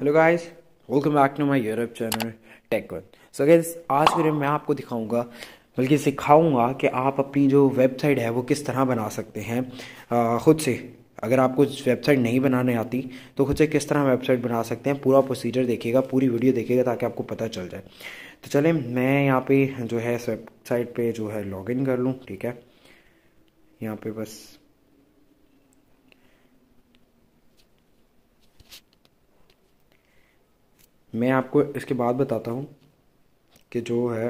hello guys welcome back to my YouTube channel tech one so guys आज फिर मैं आपको दिखाऊंगा बल्कि सिखाऊंगा कि आप अपनी जो वेबसाइट है वो किस तरह बना सकते हैं खुद से अगर आपको वेबसाइट नहीं बनाने आती तो खुद से किस तरह वेबसाइट बना सकते हैं पूरा प्रोसीजर देखिएगा पूरी वीडियो देखिएगा ताकि आपको पता चल जाए तो चले मैं यहाँ पर जो है इस वेबसाइट पर जो है लॉग कर लूँ ठीक है यहाँ पर बस मैं आपको इसके बाद बताता हूँ कि जो है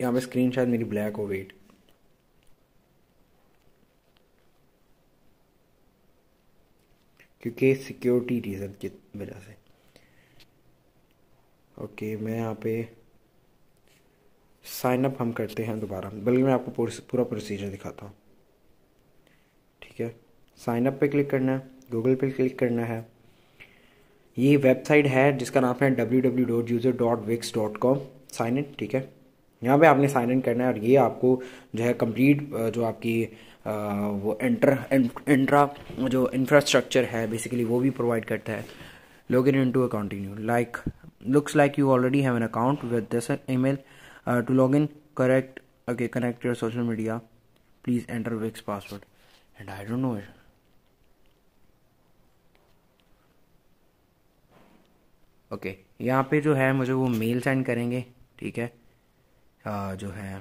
यहाँ पे स्क्रीन शायद मेरी ब्लैक हो वेट क्योंकि सिक्योरिटी रीज़न की वजह से ओके मैं यहाँ पे साइन अप हम करते हैं दोबारा बल्कि मैं आपको पूरा प्रोसीजर दिखाता हूँ ठीक है साइन अप पे क्लिक करना है गूगल पे क्लिक करना है ये वेबसाइट है जिसका नाम है W W dot user dot Wix dot com sign in ठीक है यहाँ पे आपने साइन इन करना है और ये आपको जो है कंप्लीट जो आपकी वो इंटर इंट्रा जो इंफ्रास्ट्रक्चर है बेसिकली वो भी प्रोवाइड करता है log in to in you like looks like you already have an account with this mail to log in correct okay connect your social media please enter Wix password and I don't know okay यहाँ पे जो है मुझे वो mail send करेंगे ठीक है आ, जो है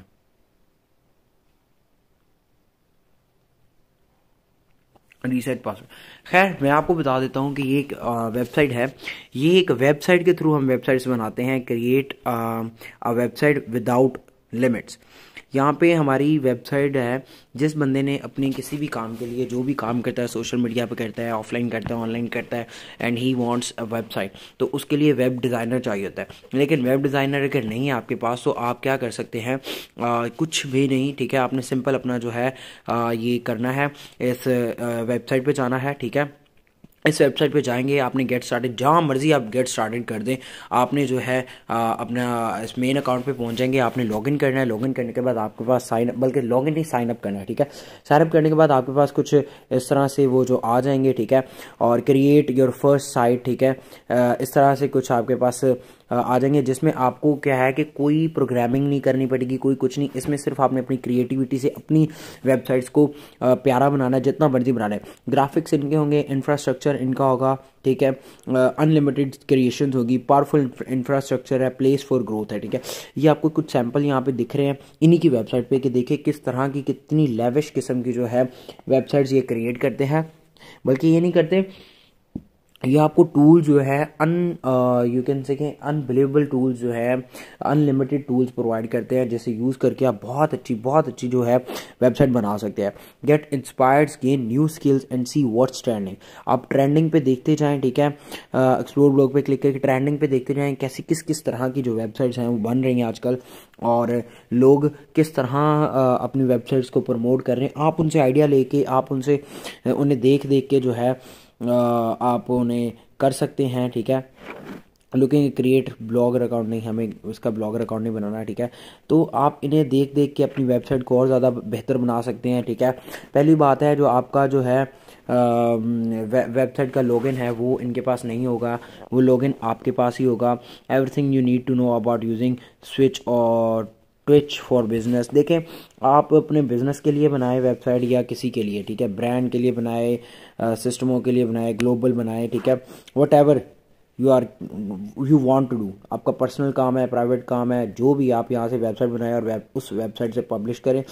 रीसेट पासवर्ड खैर मैं आपको बता देता हूँ कि ये एक वेबसाइट है ये एक वेबसाइट के थ्रू हम वेबसाइट्स बनाते हैं create a website without limits यहाँ पे हमारी वेबसाइट है जिस बंदे ने अपने किसी भी काम के लिए जो भी काम करता है सोशल मीडिया पे करता है ऑफलाइन करता है ऑनलाइन करता है and he wants a website तो उसके लिए वेब डिज़ाइनर चाहिए होता है लेकिन वेब डिज़ाइनर अगर नहीं है आपके पास तो आप क्या कर सकते हैं आ, कुछ भी नहीं ठीक है आपने सिंपल अपना जो है आ, ये करना है इस वेबसाइट पर जाना है ठीक है इस वेबसाइट पे जाएंगे आपने गेट स्टार्टेड जहाँ मर्जी आप गेट स्टार्टेड कर दें आपने जो है आ, अपना इस मेन अकाउंट पे पहुँच जाएंगे आपने लॉगिन करना है लॉगिन करने के बाद आपके पास साइन बल्कि लॉगिन नहीं साइन अप करना है ठीक है साइन अप करने के बाद आपके पास कुछ इस तरह से वो जो आ जाएंगे ठीक है और क्रिएट योर फर्स्ट साइट ठीक है इस तरह से कुछ आपके पास आ जाएंगे जिसमें आपको क्या है कि कोई प्रोग्रामिंग नहीं करनी पड़ेगी कोई कुछ नहीं इसमें सिर्फ आपने अपनी क्रिएटिविटी से अपनी वेबसाइट्स को प्यारा बनाना है जितना मर्जी बनाना है ग्राफिक्स इनके होंगे इंफ्रास्ट्रक्चर इंफ्रास्ट्रक्चर इनका होगा ठीक है अनलिमिटेड uh, क्रिएशन होगी पावरफुल इंफ्रास्ट्रक्चर है प्लेस फॉर ग्रोथ है ठीक है ये आपको कुछ सैम्पल यहाँ पे दिख रहे हैं इन्हीं की वेबसाइट पे कि देखिए किस तरह की कितनी लेविश किस्म की जो है वेबसाइट्स ये क्रिएट करते हैं बल्कि ये नहीं करते ये आपको टूल जो है and you can say unbelievable tools जो है अनलिमिटेड टूल्स प्रोवाइड करते हैं जैसे यूज़ करके आप बहुत अच्छी बहुत अच्छी जो है वेबसाइट बना सकते हैं get inspires gain new skills and see what's trending आप ट्रेंडिंग पे देखते जाएं ठीक है एक्सप्लोर ब्लॉग पे क्लिक करके ट्रेंडिंग पे देखते जाएँ कैसी किस किस तरह की जो वेबसाइट्स हैं वो बन रही हैं आजकल और लोग किस तरह अपनी वेबसाइट्स को प्रमोट कर रहे हैं आप उनसे आइडिया लेके आप उनसे उन्हें देख देख के जो है आप उन्हें कर सकते हैं ठीक है लुकिंग क्रिएट ब्लॉगर अकाउंट नहीं हमें उसका ब्लॉगर अकाउंट नहीं बनाना है ठीक है तो आप इन्हें देख देख के अपनी वेबसाइट को और ज़्यादा बेहतर बना सकते हैं ठीक है पहली बात है जो आपका जो है वेबसाइट का लॉगिन है वो इनके पास नहीं होगा वो लॉगिन आपके पास ही होगा everything you need to know about using switch और ट्विच फॉर बिज़नेस देखें आप अपने बिज़नेस के लिए बनाए वेबसाइट या किसी के लिए ठीक है ब्रांड के लिए बनाए सिस्टमों के लिए बनाए ग्लोबल बनाए ठीक है whatever you are you want to do आपका पर्सनल काम है प्राइवेट काम है जो भी आप यहाँ से वेबसाइट बनाए और वेब उस वेबसाइट से पब्लिश करें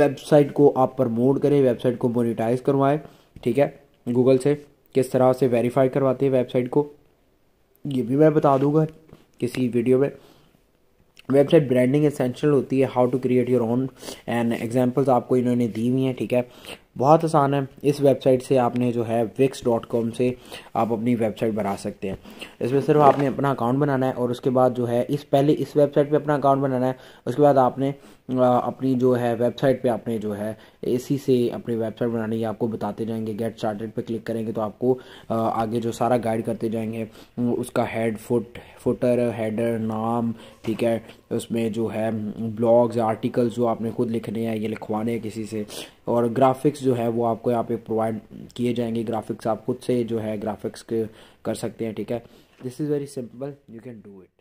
वेबसाइट को आप प्रमोट करें वेबसाइट को मोनिटाइज करवाएं ठीक है गूगल से किस तरह से वेरीफाई करवाते हैं वेबसाइट को ये भी मैं बता दूंगा किसी वीडियो में वेबसाइट ब्रांडिंग एसेंशियल होती है how to create your own and examples आपको इन्होंने दी हुई हैं ठीक है बहुत आसान है इस वेबसाइट से आपने जो है विक्स डॉट कॉम से आप अपनी वेबसाइट बना सकते हैं इसमें सिर्फ आपने अपना अकाउंट बनाना है और उसके बाद जो है इस पहले इस वेबसाइट पे अपना अकाउंट बनाना है उसके बाद आपने अपनी जो है वेबसाइट पे आपने जो है इसी से अपनी वेबसाइट बनानी है आपको बताते जाएंगे गेट स्टार्टेड पे क्लिक करेंगे तो आपको आगे जो सारा गाइड करते जाएंगे उसका हेड फुट फुटर हेडर नाम ठीक है उसमें जो है ब्लॉग्स आर्टिकल्स जो आपने खुद लिखने हैं ये लिखवाने हैं किसी से और ग्राफिक्स जो है वो आपको यहाँ पे प्रोवाइड किए जाएंगे ग्राफिक्स आप खुद से जो है ग्राफिक्स कर सकते हैं ठीक है this is very simple you can do it